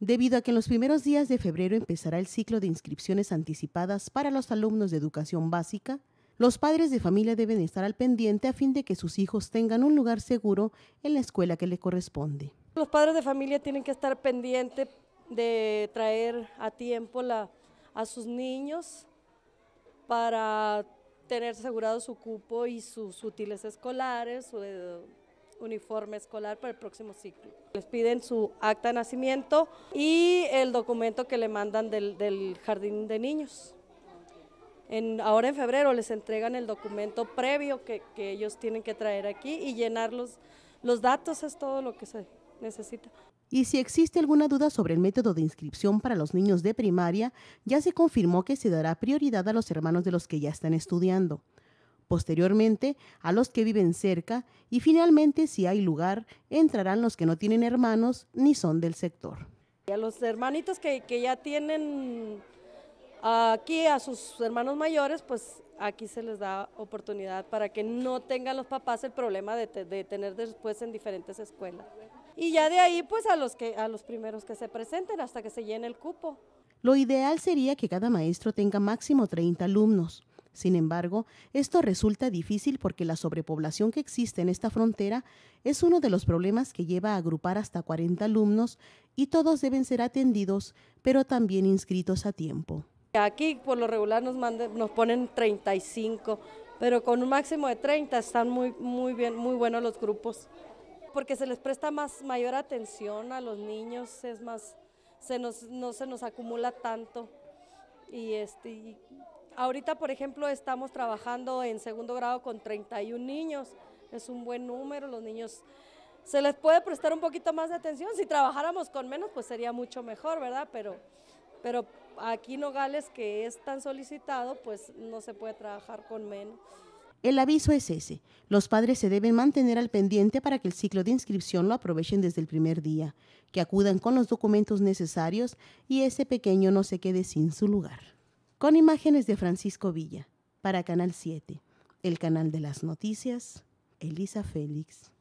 Debido a que en los primeros días de febrero empezará el ciclo de inscripciones anticipadas para los alumnos de educación básica, los padres de familia deben estar al pendiente a fin de que sus hijos tengan un lugar seguro en la escuela que le corresponde. Los padres de familia tienen que estar pendientes de traer a tiempo a sus niños para tener asegurado su cupo y sus útiles escolares, eh, uniforme escolar para el próximo ciclo. Les piden su acta de nacimiento y el documento que le mandan del, del jardín de niños. En, ahora en febrero les entregan el documento previo que, que ellos tienen que traer aquí y llenar los datos, es todo lo que se necesita. Y si existe alguna duda sobre el método de inscripción para los niños de primaria, ya se confirmó que se dará prioridad a los hermanos de los que ya están estudiando posteriormente a los que viven cerca y finalmente, si hay lugar, entrarán los que no tienen hermanos ni son del sector. Y a los hermanitos que, ya tienen aquí a sus hermanos mayores, pues aquí se les da oportunidad para que no tengan los papás el problema de, tener después en diferentes escuelas. Y ya de ahí pues a los, que, a los primeros que se presenten hasta que se llene el cupo. Lo ideal sería que cada maestro tenga máximo 30 alumnos. Sin embargo, esto resulta difícil porque la sobrepoblación que existe en esta frontera es uno de los problemas que lleva a agrupar hasta 40 alumnos y todos deben ser atendidos, pero también inscritos a tiempo. Aquí por lo regular nos, nos ponen 35, pero con un máximo de 30 están muy, muy bien, muy buenos los grupos, porque se les presta más mayor atención a los niños, es más, se no se nos acumula tanto y, este, y Ahorita, por ejemplo, estamos trabajando en segundo grado con 31 niños, es un buen número, los niños se les puede prestar un poquito más de atención, si trabajáramos con menos pues sería mucho mejor, ¿verdad? Pero, pero aquí Nogales, que es tan solicitado, pues no se puede trabajar con menos. El aviso es ese. Los padres se deben mantener al pendiente para que el ciclo de inscripción lo aprovechen desde el primer día, que acudan con los documentos necesarios y ese pequeño no se quede sin su lugar con imágenes de Francisco Villa, para Canal 7, el canal de las noticias, Elisa Félix.